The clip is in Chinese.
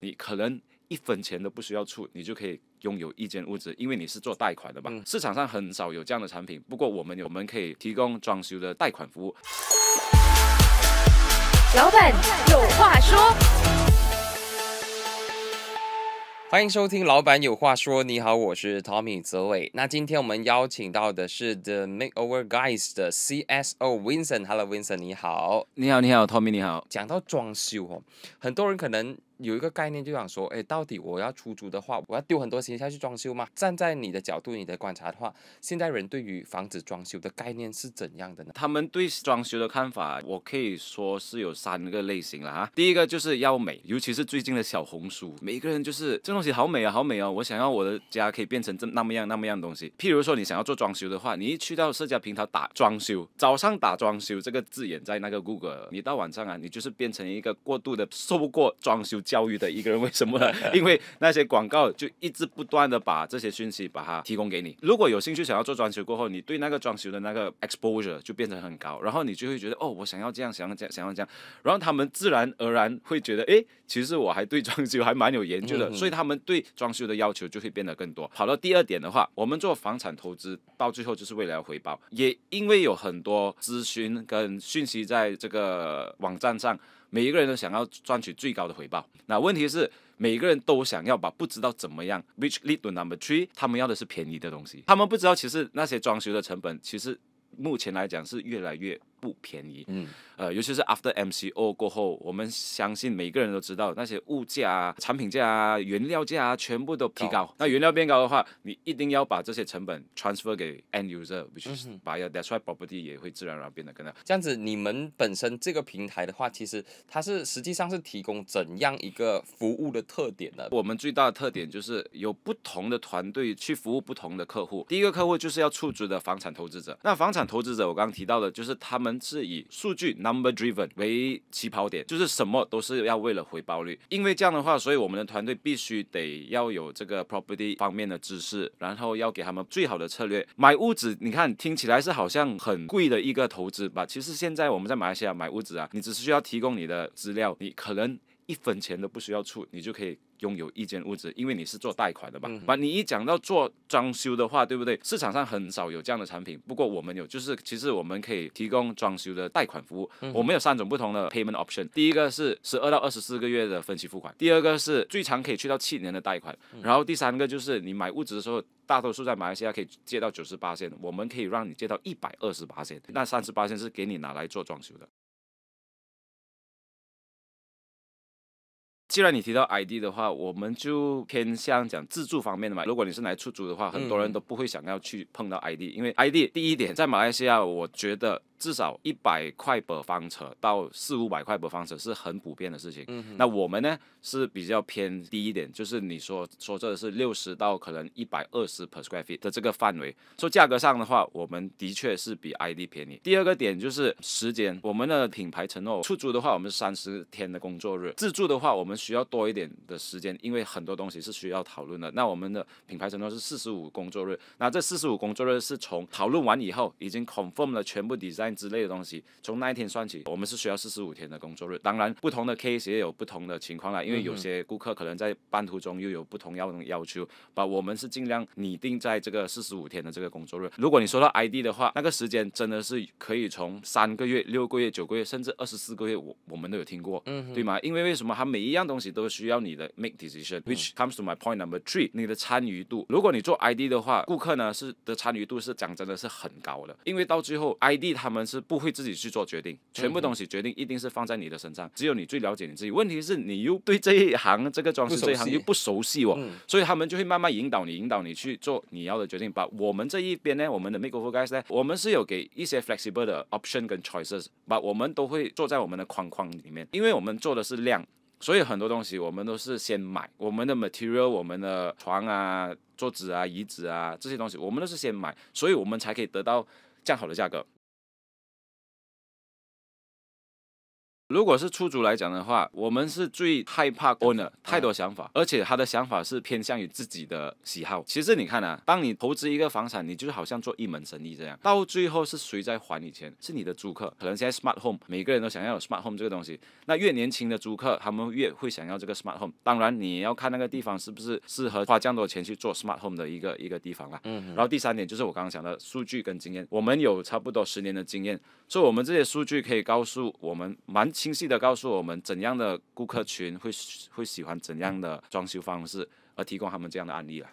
你可能一分钱都不需要出，你就可以拥有一间屋子，因为你是做贷款的嘛。市场上很少有这样的产品，不过我们我们可以提供装修的贷款服务。老板有话说，欢迎收听《老板有话说》。你好，我是 Tommy 泽伟。那今天我们邀请到的是 The Makeover Guys 的 C S O Vincent。Hello Vincent，你好。你好，你好，Tommy 你好。讲到装修哦，很多人可能。有一个概念就想说，哎，到底我要出租的话，我要丢很多钱下去装修吗？站在你的角度，你的观察的话，现在人对于房子装修的概念是怎样的呢？他们对装修的看法，我可以说是有三个类型了哈。第一个就是要美，尤其是最近的小红书，每一个人就是这东西好美啊，好美哦，我想要我的家可以变成这那么样那么样东西。譬如说你想要做装修的话，你一去到社交平台打装修，早上打装修这个字眼在那个 Google，你到晚上啊，你就是变成一个过度的受过装修。教育的一个人为什么呢？因为那些广告就一直不断的把这些讯息把它提供给你。如果有兴趣想要做装修，过后你对那个装修的那个 exposure 就变得很高，然后你就会觉得哦，我想要这样，想要这样，想要这样。然后他们自然而然会觉得，哎，其实我还对装修还蛮有研究的，所以他们对装修的要求就会变得更多。好了，第二点的话，我们做房产投资到最后就是为了回报，也因为有很多咨询跟讯息在这个网站上。每一个人都想要赚取最高的回报。那问题是，每一个人都想要把不知道怎么样，which lead to number three。他们要的是便宜的东西，他们不知道其实那些装修的成本，其实目前来讲是越来越。不便宜，嗯，呃，尤其是 after MCO 过后，我们相信每个人都知道那些物价啊、产品价啊、原料价啊，全部都提高。那原料变高的话，你一定要把这些成本 transfer 给 end user，w h h i c 必须把要 that's why property 也会自然而然变得更高。这样子，你们本身这个平台的话，其实它是实际上是提供怎样一个服务的特点呢？我们最大的特点就是有不同的团队去服务不同的客户。第一个客户就是要出租的房产投资者。那房产投资者，我刚刚提到的就是他们。们是以数据 number driven 为起跑点，就是什么都是要为了回报率。因为这样的话，所以我们的团队必须得要有这个 property 方面的知识，然后要给他们最好的策略。买屋子，你看听起来是好像很贵的一个投资吧？其实现在我们在马来西亚买屋子啊，你只需要提供你的资料，你可能一分钱都不需要出，你就可以。拥有一间屋子，因为你是做贷款的嘛，嗯、你一讲到做装修的话，对不对？市场上很少有这样的产品，不过我们有，就是其实我们可以提供装修的贷款服务。我们有三种不同的 payment option，第一个是十二到二十四个月的分期付款，第二个是最长可以去到七年的贷款，然后第三个就是你买物资的时候，大多数在马来西亚可以借到九十八线，我们可以让你借到一百二十八线，那三十八线是给你拿来做装修的。既然你提到 ID 的话，我们就偏向讲自住方面的嘛。如果你是来出租的话，很多人都不会想要去碰到 ID，因为 ID 第一点，在马来西亚，我觉得。至少一百块平方尺到四五百块平方尺是很普遍的事情。嗯，那我们呢是比较偏低一点，就是你说说这是六十到可能一百二十 per square feet 的这个范围。说价格上的话，我们的确是比 ID 便宜。第二个点就是时间，我们的品牌承诺出租的话，我们是三十天的工作日；自住的话，我们需要多一点的时间，因为很多东西是需要讨论的。那我们的品牌承诺是四十五工作日。那这四十五工作日是从讨论完以后已经 confirm 了全部 design。之类的东西，从那一天算起，我们是需要四十五天的工作日。当然，不同的 case 也有不同的情况啦，因为有些顾客可能在半途中又有不同要要求。把我们是尽量拟定在这个四十五天的这个工作日。如果你说到 ID 的话，那个时间真的是可以从三个月、六个月、九个月，甚至二十四个月，我我们都有听过，嗯，对吗？因为为什么它每一样东西都需要你的 make decision，which comes to my point number three，你的参与度。如果你做 ID 的话，顾客呢是的参与度是讲真的是很高的，因为到最后 ID 他们。们是不会自己去做决定，全部东西决定一定是放在你的身上。只有你最了解你自己。问题是你又对这一行这个装饰这一行又不熟悉哦，所以他们就会慢慢引导你，引导你去做你要的决定。把我们这一边呢，我们的 Make Over Guys 呢，我们是有给一些 flexible 的 option 跟 choices。把我们都会坐在我们的框框里面，因为我们做的是量，所以很多东西我们都是先买我们的 material，我们的床啊、桌子啊、椅子啊这些东西，我们都是先买，所以我们才可以得到样好的价格。如果是出租来讲的话，我们是最害怕 owner 太多想法，而且他的想法是偏向于自己的喜好。其实你看啊，当你投资一个房产，你就是好像做一门生意这样。到最后是谁在还你钱？是你的租客。可能现在 smart home 每个人都想要有 smart home 这个东西。那越年轻的租客，他们越会想要这个 smart home。当然你要看那个地方是不是适合花这样多钱去做 smart home 的一个一个地方啦。嗯。然后第三点就是我刚刚讲的数据跟经验，我们有差不多十年的经验，所以我们这些数据可以告诉我们满。清晰的告诉我们怎样的顾客群会会喜欢怎样的装修方式，而提供他们这样的案例了。